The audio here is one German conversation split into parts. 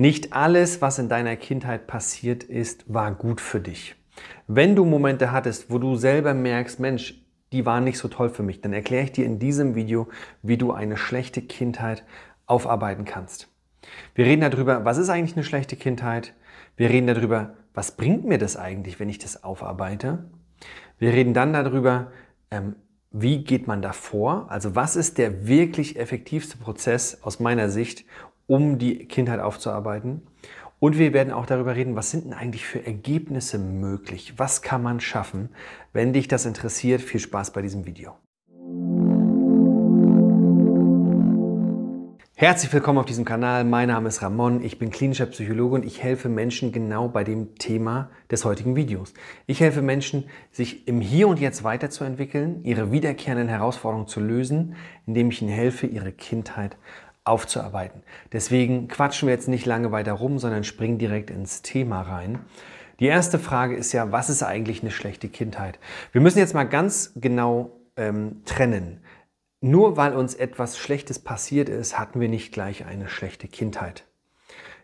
Nicht alles, was in deiner Kindheit passiert ist, war gut für dich. Wenn du Momente hattest, wo du selber merkst, Mensch, die waren nicht so toll für mich, dann erkläre ich dir in diesem Video, wie du eine schlechte Kindheit aufarbeiten kannst. Wir reden darüber, was ist eigentlich eine schlechte Kindheit? Wir reden darüber, was bringt mir das eigentlich, wenn ich das aufarbeite? Wir reden dann darüber, ähm, wie geht man davor? Also was ist der wirklich effektivste Prozess aus meiner Sicht, um die Kindheit aufzuarbeiten. Und wir werden auch darüber reden, was sind denn eigentlich für Ergebnisse möglich? Was kann man schaffen? Wenn dich das interessiert, viel Spaß bei diesem Video. Herzlich willkommen auf diesem Kanal. Mein Name ist Ramon. Ich bin klinischer Psychologe und ich helfe Menschen genau bei dem Thema des heutigen Videos. Ich helfe Menschen, sich im Hier und Jetzt weiterzuentwickeln, ihre wiederkehrenden Herausforderungen zu lösen, indem ich ihnen helfe, ihre Kindheit aufzuarbeiten. Deswegen quatschen wir jetzt nicht lange weiter rum, sondern springen direkt ins Thema rein. Die erste Frage ist ja, was ist eigentlich eine schlechte Kindheit? Wir müssen jetzt mal ganz genau ähm, trennen. Nur weil uns etwas Schlechtes passiert ist, hatten wir nicht gleich eine schlechte Kindheit.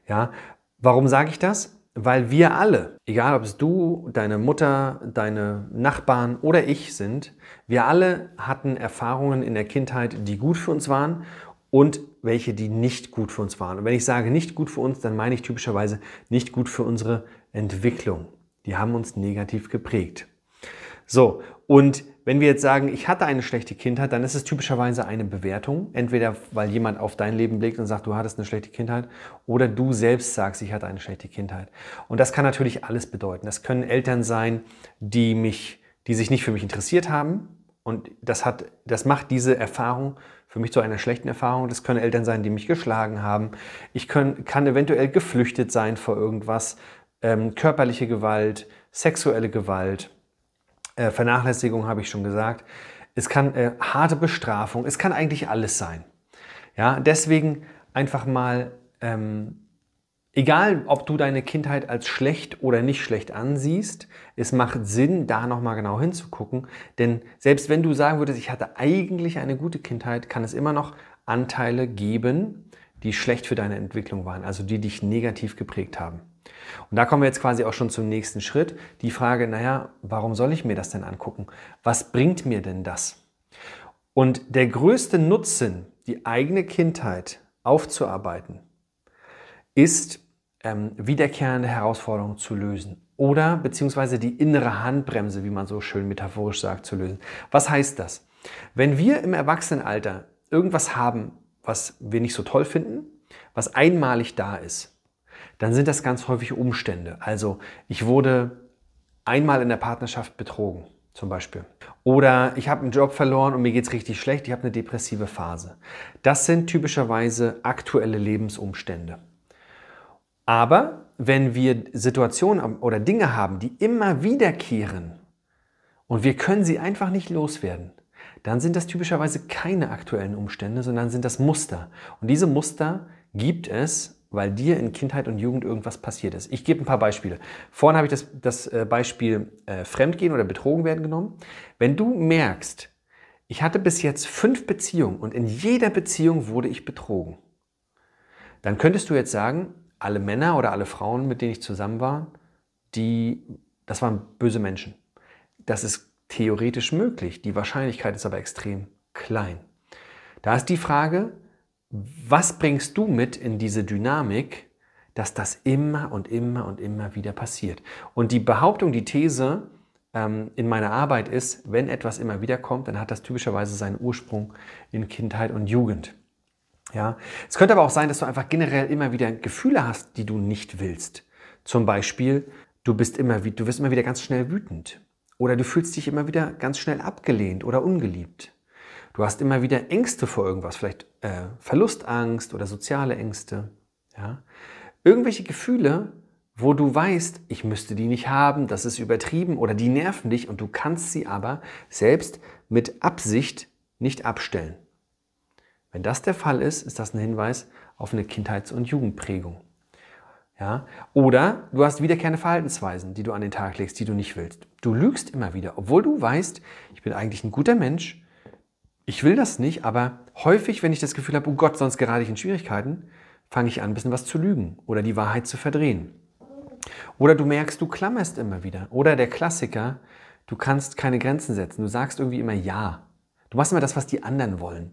Ja, warum sage ich das? Weil wir alle, egal ob es du, deine Mutter, deine Nachbarn oder ich sind, wir alle hatten Erfahrungen in der Kindheit, die gut für uns waren und welche, die nicht gut für uns waren. Und wenn ich sage nicht gut für uns, dann meine ich typischerweise nicht gut für unsere Entwicklung. Die haben uns negativ geprägt. So, und wenn wir jetzt sagen, ich hatte eine schlechte Kindheit, dann ist es typischerweise eine Bewertung. Entweder weil jemand auf dein Leben blickt und sagt, du hattest eine schlechte Kindheit, oder du selbst sagst, ich hatte eine schlechte Kindheit. Und das kann natürlich alles bedeuten. Das können Eltern sein, die mich, die sich nicht für mich interessiert haben. Und das hat, das macht diese Erfahrung für mich zu einer schlechten Erfahrung. Das können Eltern sein, die mich geschlagen haben. Ich können, kann eventuell geflüchtet sein vor irgendwas. Ähm, körperliche Gewalt, sexuelle Gewalt, äh, Vernachlässigung habe ich schon gesagt. Es kann äh, harte Bestrafung, es kann eigentlich alles sein. Ja, deswegen einfach mal ähm, Egal, ob du deine Kindheit als schlecht oder nicht schlecht ansiehst, es macht Sinn, da nochmal genau hinzugucken. Denn selbst wenn du sagen würdest, ich hatte eigentlich eine gute Kindheit, kann es immer noch Anteile geben, die schlecht für deine Entwicklung waren, also die dich negativ geprägt haben. Und da kommen wir jetzt quasi auch schon zum nächsten Schritt. Die Frage, naja, warum soll ich mir das denn angucken? Was bringt mir denn das? Und der größte Nutzen, die eigene Kindheit aufzuarbeiten, ist ähm, wiederkehrende Herausforderungen zu lösen oder beziehungsweise die innere Handbremse, wie man so schön metaphorisch sagt, zu lösen. Was heißt das? Wenn wir im Erwachsenenalter irgendwas haben, was wir nicht so toll finden, was einmalig da ist, dann sind das ganz häufig Umstände. Also ich wurde einmal in der Partnerschaft betrogen zum Beispiel. Oder ich habe einen Job verloren und mir geht es richtig schlecht, ich habe eine depressive Phase. Das sind typischerweise aktuelle Lebensumstände. Aber wenn wir Situationen oder Dinge haben, die immer wiederkehren und wir können sie einfach nicht loswerden, dann sind das typischerweise keine aktuellen Umstände, sondern sind das Muster. Und diese Muster gibt es, weil dir in Kindheit und Jugend irgendwas passiert ist. Ich gebe ein paar Beispiele. Vorhin habe ich das, das äh, Beispiel äh, Fremdgehen oder Betrogen werden genommen. Wenn du merkst, ich hatte bis jetzt fünf Beziehungen und in jeder Beziehung wurde ich betrogen, dann könntest du jetzt sagen, alle Männer oder alle Frauen, mit denen ich zusammen war, die, das waren böse Menschen. Das ist theoretisch möglich. Die Wahrscheinlichkeit ist aber extrem klein. Da ist die Frage, was bringst du mit in diese Dynamik, dass das immer und immer und immer wieder passiert? Und die Behauptung, die These ähm, in meiner Arbeit ist, wenn etwas immer wieder kommt, dann hat das typischerweise seinen Ursprung in Kindheit und Jugend. Ja, es könnte aber auch sein, dass du einfach generell immer wieder Gefühle hast, die du nicht willst. Zum Beispiel, du bist immer, wie, du wirst immer wieder ganz schnell wütend. Oder du fühlst dich immer wieder ganz schnell abgelehnt oder ungeliebt. Du hast immer wieder Ängste vor irgendwas, vielleicht äh, Verlustangst oder soziale Ängste. Ja? Irgendwelche Gefühle, wo du weißt, ich müsste die nicht haben, das ist übertrieben oder die nerven dich und du kannst sie aber selbst mit Absicht nicht abstellen. Wenn das der Fall ist, ist das ein Hinweis auf eine Kindheits- und Jugendprägung. Ja? Oder du hast wiederkehrende Verhaltensweisen, die du an den Tag legst, die du nicht willst. Du lügst immer wieder, obwohl du weißt, ich bin eigentlich ein guter Mensch, ich will das nicht, aber häufig, wenn ich das Gefühl habe, oh Gott, sonst gerade ich in Schwierigkeiten, fange ich an, ein bisschen was zu lügen oder die Wahrheit zu verdrehen. Oder du merkst, du klammerst immer wieder. Oder der Klassiker, du kannst keine Grenzen setzen. Du sagst irgendwie immer Ja. Du machst immer das, was die anderen wollen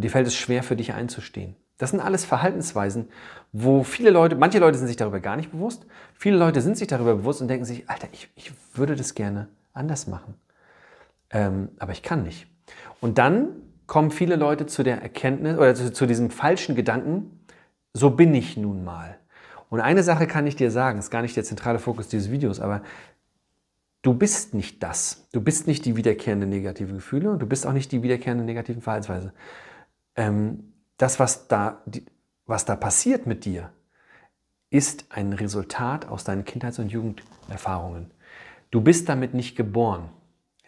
und dir fällt es schwer, für dich einzustehen. Das sind alles Verhaltensweisen, wo viele Leute, manche Leute sind sich darüber gar nicht bewusst, viele Leute sind sich darüber bewusst und denken sich, Alter, ich, ich würde das gerne anders machen. Ähm, aber ich kann nicht. Und dann kommen viele Leute zu der Erkenntnis oder zu, zu diesem falschen Gedanken, so bin ich nun mal. Und eine Sache kann ich dir sagen, ist gar nicht der zentrale Fokus dieses Videos, aber du bist nicht das. Du bist nicht die wiederkehrenden negativen Gefühle und du bist auch nicht die wiederkehrende negativen Verhaltensweise ähm, das, was da, die, was da passiert mit dir, ist ein Resultat aus deinen Kindheits- und Jugenderfahrungen. Du bist damit nicht geboren.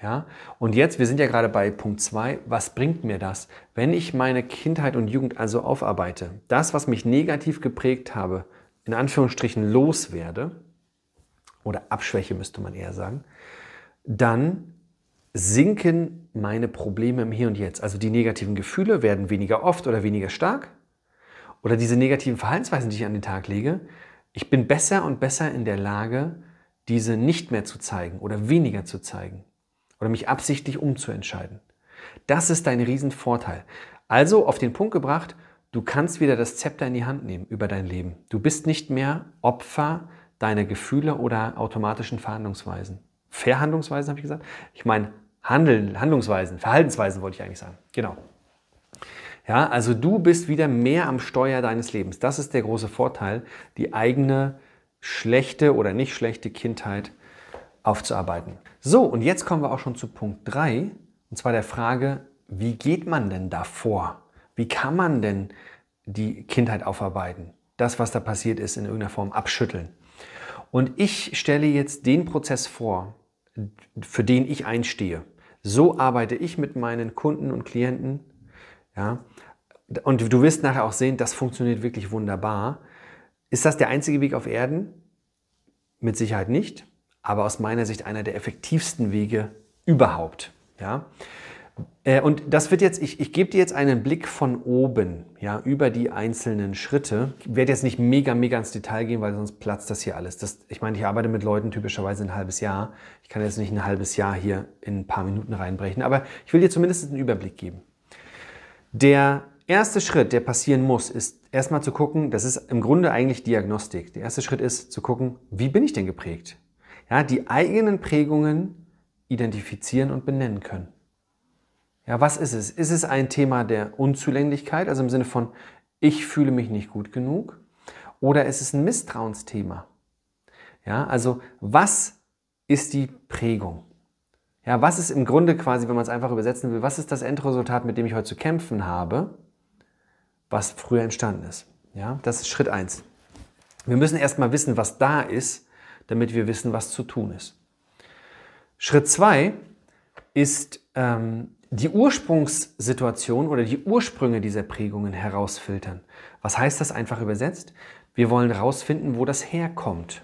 Ja? Und jetzt, wir sind ja gerade bei Punkt 2, was bringt mir das, wenn ich meine Kindheit und Jugend also aufarbeite? Das, was mich negativ geprägt habe, in Anführungsstrichen loswerde oder abschwäche, müsste man eher sagen, dann sinken meine Probleme im Hier und Jetzt. Also die negativen Gefühle werden weniger oft oder weniger stark. Oder diese negativen Verhaltensweisen, die ich an den Tag lege. Ich bin besser und besser in der Lage, diese nicht mehr zu zeigen oder weniger zu zeigen. Oder mich absichtlich umzuentscheiden. Das ist dein Riesenvorteil. Also auf den Punkt gebracht, du kannst wieder das Zepter in die Hand nehmen über dein Leben. Du bist nicht mehr Opfer deiner Gefühle oder automatischen Verhandlungsweisen. Verhandlungsweisen habe ich gesagt. Ich meine Handeln, Handlungsweisen, Verhaltensweisen wollte ich eigentlich sagen. Genau. Ja, also du bist wieder mehr am Steuer deines Lebens. Das ist der große Vorteil, die eigene schlechte oder nicht schlechte Kindheit aufzuarbeiten. So, und jetzt kommen wir auch schon zu Punkt 3, und zwar der Frage, wie geht man denn davor? Wie kann man denn die Kindheit aufarbeiten? Das, was da passiert ist, in irgendeiner Form abschütteln. Und ich stelle jetzt den Prozess vor, für den ich einstehe. So arbeite ich mit meinen Kunden und Klienten. Ja? Und du wirst nachher auch sehen, das funktioniert wirklich wunderbar. Ist das der einzige Weg auf Erden? Mit Sicherheit nicht, aber aus meiner Sicht einer der effektivsten Wege überhaupt. Ja? Äh, und das wird jetzt, ich, ich gebe dir jetzt einen Blick von oben, ja, über die einzelnen Schritte. Ich werde jetzt nicht mega, mega ins Detail gehen, weil sonst platzt das hier alles. Das, ich meine, ich arbeite mit Leuten typischerweise ein halbes Jahr. Ich kann jetzt nicht ein halbes Jahr hier in ein paar Minuten reinbrechen, aber ich will dir zumindest einen Überblick geben. Der erste Schritt, der passieren muss, ist erstmal zu gucken, das ist im Grunde eigentlich Diagnostik. Der erste Schritt ist zu gucken, wie bin ich denn geprägt? Ja, die eigenen Prägungen identifizieren und benennen können. Ja, was ist es? Ist es ein Thema der Unzulänglichkeit, also im Sinne von, ich fühle mich nicht gut genug? Oder ist es ein Misstrauensthema? Ja, also was ist die Prägung? Ja, was ist im Grunde quasi, wenn man es einfach übersetzen will, was ist das Endresultat, mit dem ich heute zu kämpfen habe, was früher entstanden ist? Ja, das ist Schritt 1. Wir müssen erstmal wissen, was da ist, damit wir wissen, was zu tun ist. Schritt 2 ist ähm, die Ursprungssituation oder die Ursprünge dieser Prägungen herausfiltern. Was heißt das einfach übersetzt? Wir wollen herausfinden, wo das herkommt.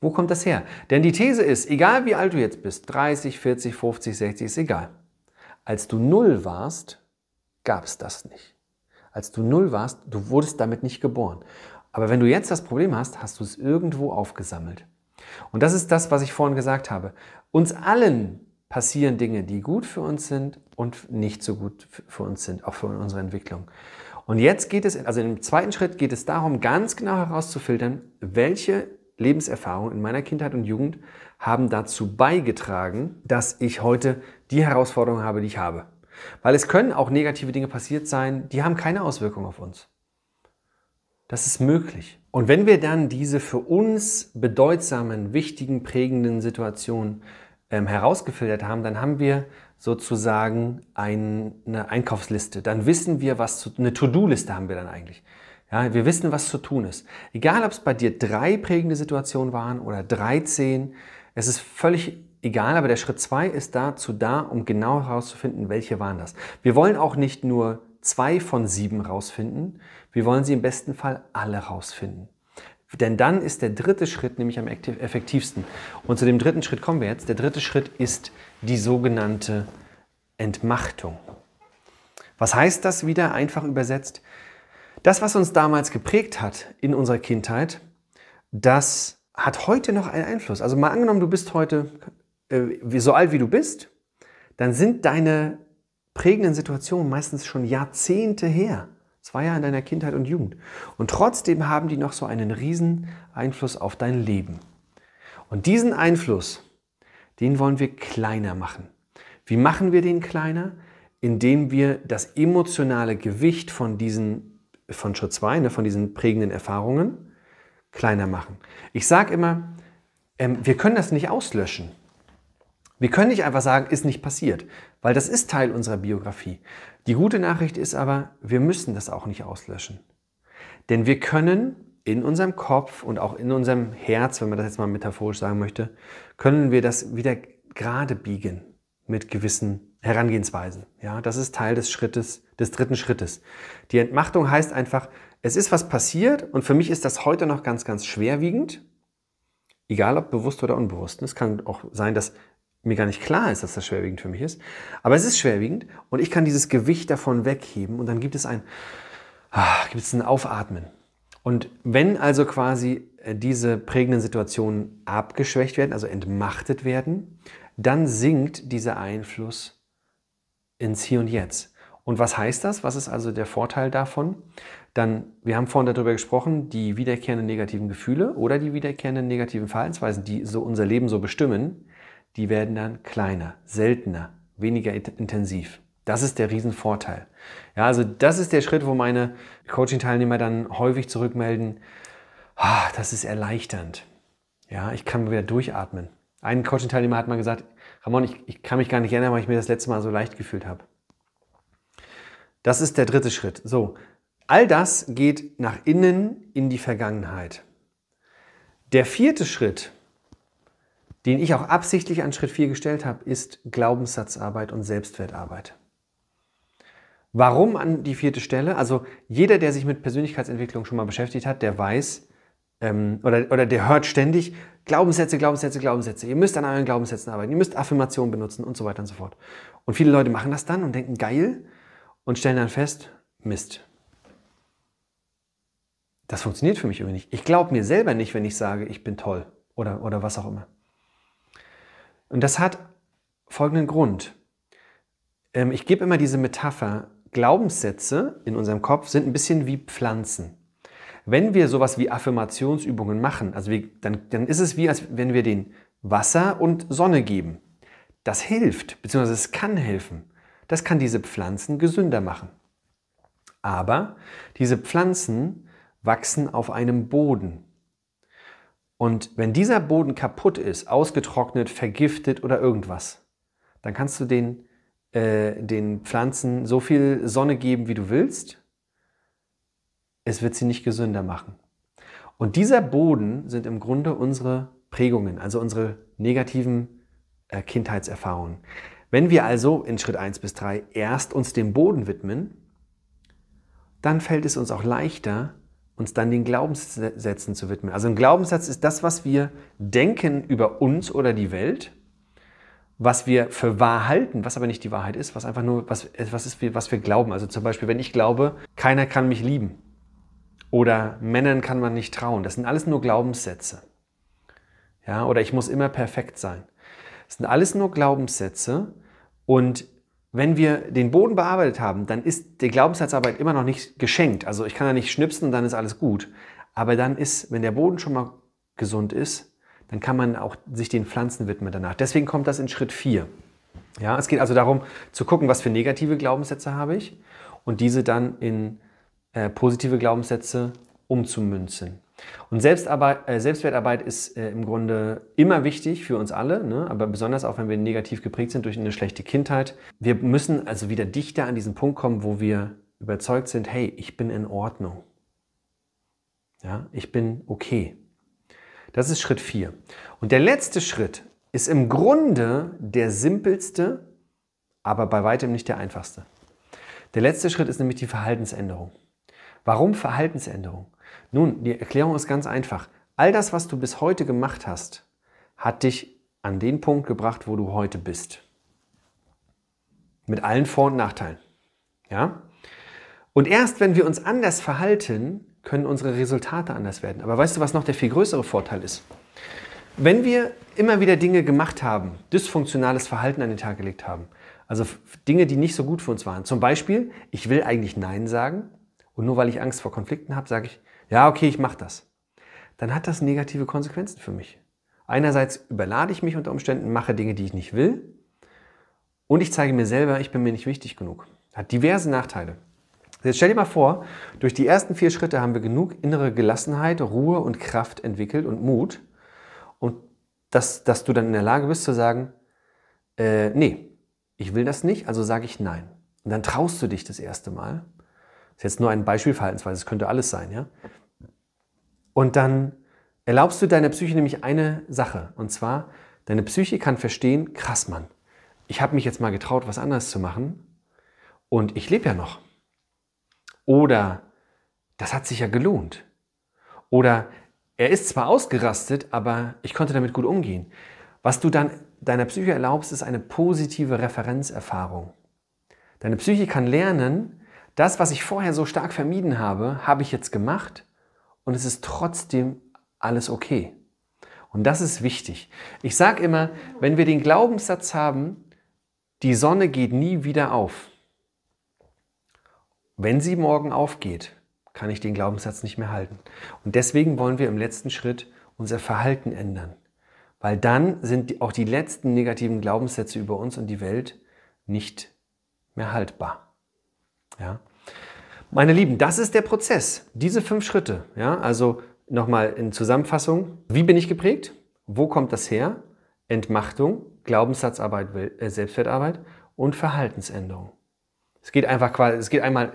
Wo kommt das her? Denn die These ist, egal wie alt du jetzt bist, 30, 40, 50, 60, ist egal. Als du null warst, gab es das nicht. Als du null warst, du wurdest damit nicht geboren. Aber wenn du jetzt das Problem hast, hast du es irgendwo aufgesammelt. Und das ist das, was ich vorhin gesagt habe. Uns allen passieren Dinge, die gut für uns sind und nicht so gut für uns sind, auch für unsere Entwicklung. Und jetzt geht es, also im zweiten Schritt geht es darum, ganz genau herauszufiltern, welche Lebenserfahrungen in meiner Kindheit und Jugend haben dazu beigetragen, dass ich heute die Herausforderungen habe, die ich habe. Weil es können auch negative Dinge passiert sein, die haben keine Auswirkung auf uns. Das ist möglich. Und wenn wir dann diese für uns bedeutsamen, wichtigen, prägenden Situationen ähm, herausgefiltert haben, dann haben wir sozusagen ein, eine Einkaufsliste. Dann wissen wir, was zu, eine To-Do-Liste haben wir dann eigentlich. Ja, wir wissen, was zu tun ist. Egal, ob es bei dir drei prägende Situationen waren oder 13, es ist völlig egal, aber der Schritt zwei ist dazu da, um genau herauszufinden, welche waren das. Wir wollen auch nicht nur zwei von sieben rausfinden, wir wollen sie im besten Fall alle rausfinden. Denn dann ist der dritte Schritt nämlich am effektivsten. Und zu dem dritten Schritt kommen wir jetzt. Der dritte Schritt ist die sogenannte Entmachtung. Was heißt das wieder einfach übersetzt? Das, was uns damals geprägt hat in unserer Kindheit, das hat heute noch einen Einfluss. Also mal angenommen, du bist heute äh, so alt wie du bist, dann sind deine prägenden Situationen meistens schon Jahrzehnte her. Das war ja in deiner Kindheit und Jugend. Und trotzdem haben die noch so einen riesen Einfluss auf dein Leben. Und diesen Einfluss, den wollen wir kleiner machen. Wie machen wir den kleiner? Indem wir das emotionale Gewicht von diesen, von Schritt 2, ne, von diesen prägenden Erfahrungen, kleiner machen. Ich sage immer, ähm, wir können das nicht auslöschen. Wir können nicht einfach sagen, ist nicht passiert, weil das ist Teil unserer Biografie. Die gute Nachricht ist aber, wir müssen das auch nicht auslöschen. Denn wir können in unserem Kopf und auch in unserem Herz, wenn man das jetzt mal metaphorisch sagen möchte, können wir das wieder gerade biegen mit gewissen Herangehensweisen. Ja, das ist Teil des Schrittes, des dritten Schrittes. Die Entmachtung heißt einfach, es ist was passiert und für mich ist das heute noch ganz, ganz schwerwiegend. Egal ob bewusst oder unbewusst. Es kann auch sein, dass mir gar nicht klar ist, dass das schwerwiegend für mich ist. Aber es ist schwerwiegend und ich kann dieses Gewicht davon wegheben und dann gibt es ein, ah, gibt es ein Aufatmen. Und wenn also quasi äh, diese prägenden Situationen abgeschwächt werden, also entmachtet werden, dann sinkt dieser Einfluss ins Hier und Jetzt. Und was heißt das? Was ist also der Vorteil davon? Dann, wir haben vorhin darüber gesprochen, die wiederkehrenden negativen Gefühle oder die wiederkehrenden negativen Verhaltensweisen, die so unser Leben so bestimmen, die werden dann kleiner, seltener, weniger intensiv. Das ist der Riesenvorteil. Ja, also das ist der Schritt, wo meine Coaching-Teilnehmer dann häufig zurückmelden, ah, das ist erleichternd. Ja, ich kann wieder durchatmen. Ein Coaching-Teilnehmer hat mal gesagt, Ramon, ich, ich kann mich gar nicht erinnern, weil ich mir das letzte Mal so leicht gefühlt habe. Das ist der dritte Schritt. So, all das geht nach innen in die Vergangenheit. Der vierte Schritt den ich auch absichtlich an Schritt 4 gestellt habe, ist Glaubenssatzarbeit und Selbstwertarbeit. Warum an die vierte Stelle? Also jeder, der sich mit Persönlichkeitsentwicklung schon mal beschäftigt hat, der weiß ähm, oder, oder der hört ständig Glaubenssätze, Glaubenssätze, Glaubenssätze. Ihr müsst an euren Glaubenssätzen arbeiten, ihr müsst Affirmationen benutzen und so weiter und so fort. Und viele Leute machen das dann und denken geil und stellen dann fest, Mist. Das funktioniert für mich irgendwie nicht. Ich glaube mir selber nicht, wenn ich sage, ich bin toll oder, oder was auch immer. Und das hat folgenden Grund. Ähm, ich gebe immer diese Metapher, Glaubenssätze in unserem Kopf sind ein bisschen wie Pflanzen. Wenn wir sowas wie Affirmationsübungen machen, also wir, dann, dann ist es wie, als wenn wir den Wasser und Sonne geben. Das hilft, beziehungsweise es kann helfen. Das kann diese Pflanzen gesünder machen. Aber diese Pflanzen wachsen auf einem Boden, und wenn dieser Boden kaputt ist, ausgetrocknet, vergiftet oder irgendwas, dann kannst du den, äh, den Pflanzen so viel Sonne geben, wie du willst. Es wird sie nicht gesünder machen. Und dieser Boden sind im Grunde unsere Prägungen, also unsere negativen äh, Kindheitserfahrungen. Wenn wir also in Schritt 1 bis 3 erst uns dem Boden widmen, dann fällt es uns auch leichter, uns dann den Glaubenssätzen zu widmen. Also ein Glaubenssatz ist das, was wir denken über uns oder die Welt, was wir für wahr halten, was aber nicht die Wahrheit ist, was einfach nur was, was ist, was wir glauben. Also zum Beispiel, wenn ich glaube, keiner kann mich lieben oder Männern kann man nicht trauen. Das sind alles nur Glaubenssätze. Ja, oder ich muss immer perfekt sein. Das sind alles nur Glaubenssätze und wenn wir den Boden bearbeitet haben, dann ist die Glaubenssatzarbeit immer noch nicht geschenkt. Also ich kann da nicht schnipsen, dann ist alles gut. Aber dann ist, wenn der Boden schon mal gesund ist, dann kann man auch sich den Pflanzen widmen danach. Deswegen kommt das in Schritt 4. Ja, es geht also darum zu gucken, was für negative Glaubenssätze habe ich und diese dann in äh, positive Glaubenssätze umzumünzen. Und Selbstarbeit, äh, Selbstwertarbeit ist äh, im Grunde immer wichtig für uns alle, ne? aber besonders auch, wenn wir negativ geprägt sind durch eine schlechte Kindheit. Wir müssen also wieder dichter an diesen Punkt kommen, wo wir überzeugt sind, hey, ich bin in Ordnung. Ja, ich bin okay. Das ist Schritt 4. Und der letzte Schritt ist im Grunde der simpelste, aber bei weitem nicht der einfachste. Der letzte Schritt ist nämlich die Verhaltensänderung. Warum Verhaltensänderung? Nun, die Erklärung ist ganz einfach. All das, was du bis heute gemacht hast, hat dich an den Punkt gebracht, wo du heute bist. Mit allen Vor- und Nachteilen. Ja? Und erst wenn wir uns anders verhalten, können unsere Resultate anders werden. Aber weißt du, was noch der viel größere Vorteil ist? Wenn wir immer wieder Dinge gemacht haben, dysfunktionales Verhalten an den Tag gelegt haben, also Dinge, die nicht so gut für uns waren. Zum Beispiel, ich will eigentlich Nein sagen und nur weil ich Angst vor Konflikten habe, sage ich, ja, okay, ich mache das, dann hat das negative Konsequenzen für mich. Einerseits überlade ich mich unter Umständen, mache Dinge, die ich nicht will und ich zeige mir selber, ich bin mir nicht wichtig genug. Hat diverse Nachteile. Jetzt stell dir mal vor, durch die ersten vier Schritte haben wir genug innere Gelassenheit, Ruhe und Kraft entwickelt und Mut. Und dass, dass du dann in der Lage bist zu sagen, äh, nee, ich will das nicht, also sage ich nein. Und dann traust du dich das erste Mal ist jetzt nur ein Beispiel Verhaltensweise, es könnte alles sein, ja. Und dann erlaubst du deiner Psyche nämlich eine Sache. Und zwar, deine Psyche kann verstehen, krass, Mann, ich habe mich jetzt mal getraut, was anderes zu machen und ich lebe ja noch. Oder das hat sich ja gelohnt. Oder er ist zwar ausgerastet, aber ich konnte damit gut umgehen. Was du dann deiner Psyche erlaubst, ist eine positive Referenzerfahrung. Deine Psyche kann lernen, das, was ich vorher so stark vermieden habe, habe ich jetzt gemacht und es ist trotzdem alles okay. Und das ist wichtig. Ich sage immer, wenn wir den Glaubenssatz haben, die Sonne geht nie wieder auf. Wenn sie morgen aufgeht, kann ich den Glaubenssatz nicht mehr halten. Und deswegen wollen wir im letzten Schritt unser Verhalten ändern. Weil dann sind auch die letzten negativen Glaubenssätze über uns und die Welt nicht mehr haltbar. Ja? Meine Lieben, das ist der Prozess. Diese fünf Schritte. Ja? Also nochmal in Zusammenfassung. Wie bin ich geprägt? Wo kommt das her? Entmachtung, Glaubenssatzarbeit, äh, Selbstwertarbeit und Verhaltensänderung. Es geht einfach quasi, es geht einmal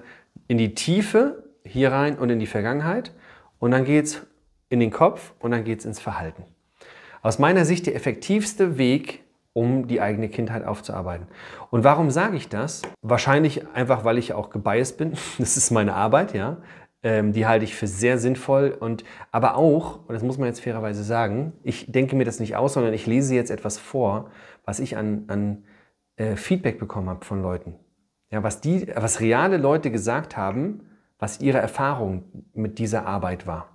in die Tiefe hier rein und in die Vergangenheit und dann geht es in den Kopf und dann geht es ins Verhalten. Aus meiner Sicht der effektivste Weg, um die eigene Kindheit aufzuarbeiten. Und warum sage ich das? Wahrscheinlich einfach, weil ich auch gebiased bin. Das ist meine Arbeit, ja. Ähm, die halte ich für sehr sinnvoll und aber auch, und das muss man jetzt fairerweise sagen, ich denke mir das nicht aus, sondern ich lese jetzt etwas vor, was ich an, an äh, Feedback bekommen habe von Leuten. Ja, was, die, was reale Leute gesagt haben, was ihre Erfahrung mit dieser Arbeit war.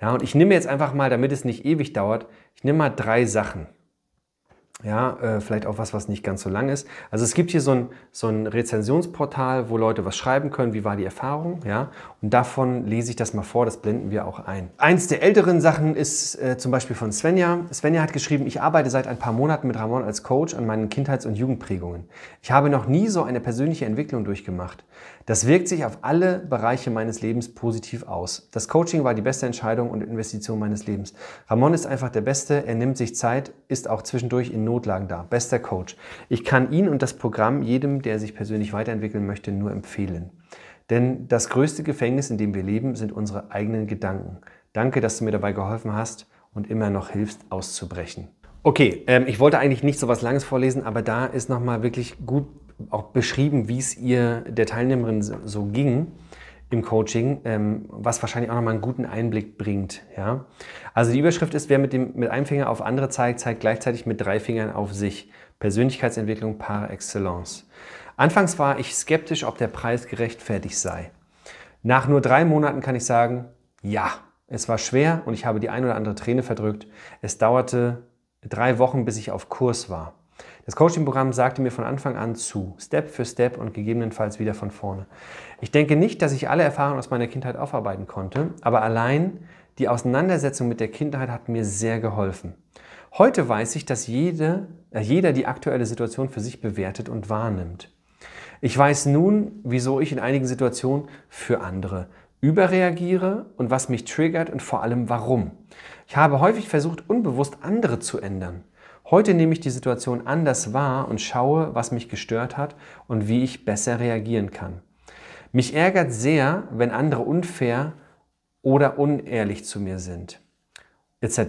Ja, und ich nehme jetzt einfach mal, damit es nicht ewig dauert, ich nehme mal drei Sachen. Ja, äh, vielleicht auch was, was nicht ganz so lang ist. Also es gibt hier so ein, so ein Rezensionsportal, wo Leute was schreiben können, wie war die Erfahrung, ja. Und davon lese ich das mal vor, das blenden wir auch ein. Eins der älteren Sachen ist äh, zum Beispiel von Svenja. Svenja hat geschrieben, ich arbeite seit ein paar Monaten mit Ramon als Coach an meinen Kindheits- und Jugendprägungen. Ich habe noch nie so eine persönliche Entwicklung durchgemacht. Das wirkt sich auf alle Bereiche meines Lebens positiv aus. Das Coaching war die beste Entscheidung und Investition meines Lebens. Ramon ist einfach der Beste, er nimmt sich Zeit, ist auch zwischendurch in Notlagen da. Bester Coach. Ich kann ihn und das Programm jedem, der sich persönlich weiterentwickeln möchte, nur empfehlen. Denn das größte Gefängnis, in dem wir leben, sind unsere eigenen Gedanken. Danke, dass du mir dabei geholfen hast und immer noch hilfst, auszubrechen. Okay, ähm, ich wollte eigentlich nicht so was Langes vorlesen, aber da ist nochmal wirklich gut auch beschrieben, wie es ihr der Teilnehmerin so ging im Coaching, ähm, was wahrscheinlich auch nochmal einen guten Einblick bringt. Ja? Also die Überschrift ist, wer mit, dem, mit einem Finger auf andere zeigt, zeigt gleichzeitig mit drei Fingern auf sich. Persönlichkeitsentwicklung par excellence. Anfangs war ich skeptisch, ob der Preis gerechtfertigt sei. Nach nur drei Monaten kann ich sagen, ja, es war schwer und ich habe die ein oder andere Träne verdrückt. Es dauerte drei Wochen, bis ich auf Kurs war. Das Coaching-Programm sagte mir von Anfang an zu, Step für Step und gegebenenfalls wieder von vorne. Ich denke nicht, dass ich alle Erfahrungen aus meiner Kindheit aufarbeiten konnte, aber allein die Auseinandersetzung mit der Kindheit hat mir sehr geholfen. Heute weiß ich, dass jede, äh, jeder die aktuelle Situation für sich bewertet und wahrnimmt. Ich weiß nun, wieso ich in einigen Situationen für andere überreagiere und was mich triggert und vor allem warum. Ich habe häufig versucht, unbewusst andere zu ändern. Heute nehme ich die Situation anders wahr und schaue, was mich gestört hat und wie ich besser reagieren kann. Mich ärgert sehr, wenn andere unfair oder unehrlich zu mir sind, etc.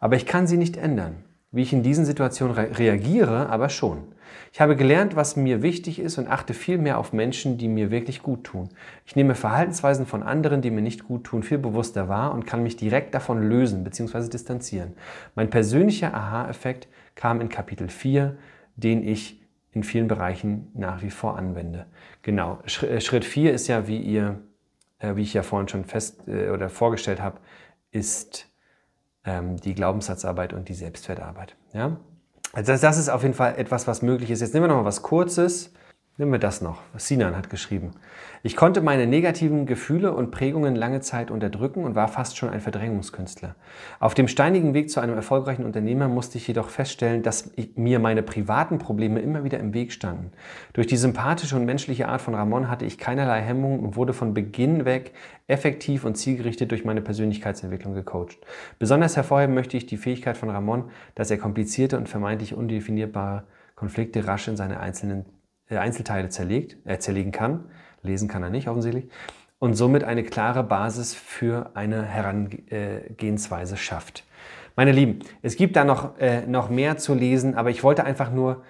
Aber ich kann sie nicht ändern wie ich in diesen Situationen re reagiere, aber schon. Ich habe gelernt, was mir wichtig ist und achte viel mehr auf Menschen, die mir wirklich gut tun. Ich nehme Verhaltensweisen von anderen, die mir nicht gut tun, viel bewusster wahr und kann mich direkt davon lösen bzw. distanzieren. Mein persönlicher Aha-Effekt kam in Kapitel 4, den ich in vielen Bereichen nach wie vor anwende. Genau, äh, Schritt 4 ist ja, wie ihr, äh, wie ich ja vorhin schon fest äh, oder vorgestellt habe, ist ähm, die Glaubenssatzarbeit und die Selbstwertarbeit. Ja? Also das, das, ist auf jeden Fall etwas, was möglich ist. Jetzt nehmen wir nochmal was Kurzes. Nimm mir das noch. Sinan hat geschrieben. Ich konnte meine negativen Gefühle und Prägungen lange Zeit unterdrücken und war fast schon ein Verdrängungskünstler. Auf dem steinigen Weg zu einem erfolgreichen Unternehmer musste ich jedoch feststellen, dass mir meine privaten Probleme immer wieder im Weg standen. Durch die sympathische und menschliche Art von Ramon hatte ich keinerlei Hemmungen und wurde von Beginn weg effektiv und zielgerichtet durch meine Persönlichkeitsentwicklung gecoacht. Besonders hervorheben möchte ich die Fähigkeit von Ramon, dass er komplizierte und vermeintlich undefinierbare Konflikte rasch in seine einzelnen äh, Einzelteile zerlegt, äh, zerlegen kann. Lesen kann er nicht, offensichtlich. Und somit eine klare Basis für eine Herangehensweise schafft. Meine Lieben, es gibt da noch, äh, noch mehr zu lesen, aber ich wollte einfach nur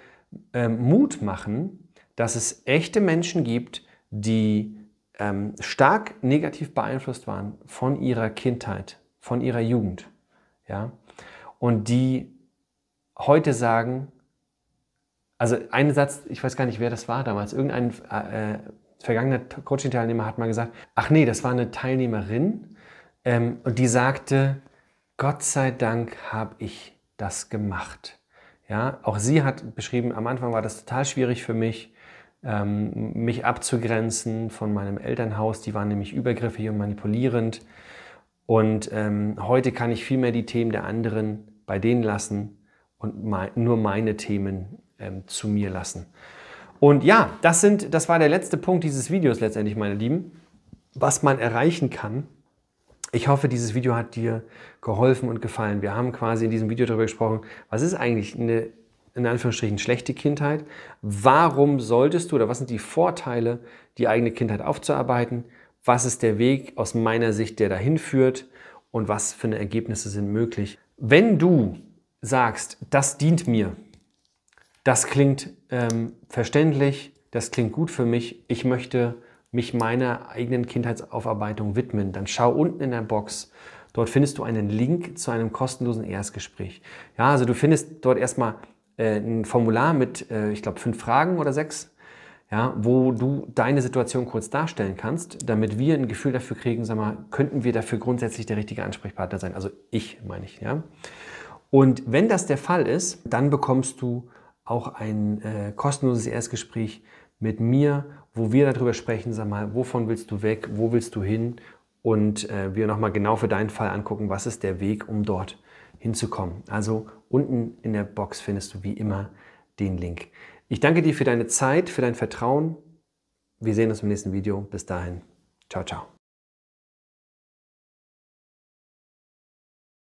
äh, Mut machen, dass es echte Menschen gibt, die ähm, stark negativ beeinflusst waren von ihrer Kindheit, von ihrer Jugend. Ja? Und die heute sagen, also ein Satz, ich weiß gar nicht, wer das war damals, irgendein äh, äh, vergangener Coaching-Teilnehmer hat mal gesagt, ach nee, das war eine Teilnehmerin ähm, und die sagte, Gott sei Dank habe ich das gemacht. Ja, auch sie hat beschrieben, am Anfang war das total schwierig für mich, ähm, mich abzugrenzen von meinem Elternhaus. Die waren nämlich übergriffig und manipulierend. Und ähm, heute kann ich viel mehr die Themen der anderen bei denen lassen und mein, nur meine Themen ähm, zu mir lassen. Und ja, das, sind, das war der letzte Punkt dieses Videos letztendlich, meine Lieben, was man erreichen kann. Ich hoffe, dieses Video hat dir geholfen und gefallen. Wir haben quasi in diesem Video darüber gesprochen, was ist eigentlich eine in Anführungsstrichen schlechte Kindheit. Warum solltest du oder was sind die Vorteile, die eigene Kindheit aufzuarbeiten? Was ist der Weg aus meiner Sicht, der dahin führt? Und was für eine Ergebnisse sind möglich? Wenn du sagst, das dient mir, das klingt ähm, verständlich, das klingt gut für mich, ich möchte mich meiner eigenen Kindheitsaufarbeitung widmen, dann schau unten in der Box. Dort findest du einen Link zu einem kostenlosen Erstgespräch. Ja, also du findest dort erstmal äh, ein Formular mit, äh, ich glaube, fünf Fragen oder sechs, ja, wo du deine Situation kurz darstellen kannst, damit wir ein Gefühl dafür kriegen, sag mal, könnten wir dafür grundsätzlich der richtige Ansprechpartner sein? Also ich meine ich, ja. Und wenn das der Fall ist, dann bekommst du auch ein äh, kostenloses Erstgespräch mit mir, wo wir darüber sprechen, sag mal, wovon willst du weg, wo willst du hin und äh, wir nochmal genau für deinen Fall angucken, was ist der Weg, um dort hinzukommen. Also unten in der Box findest du wie immer den Link. Ich danke dir für deine Zeit, für dein Vertrauen. Wir sehen uns im nächsten Video. Bis dahin. Ciao, ciao.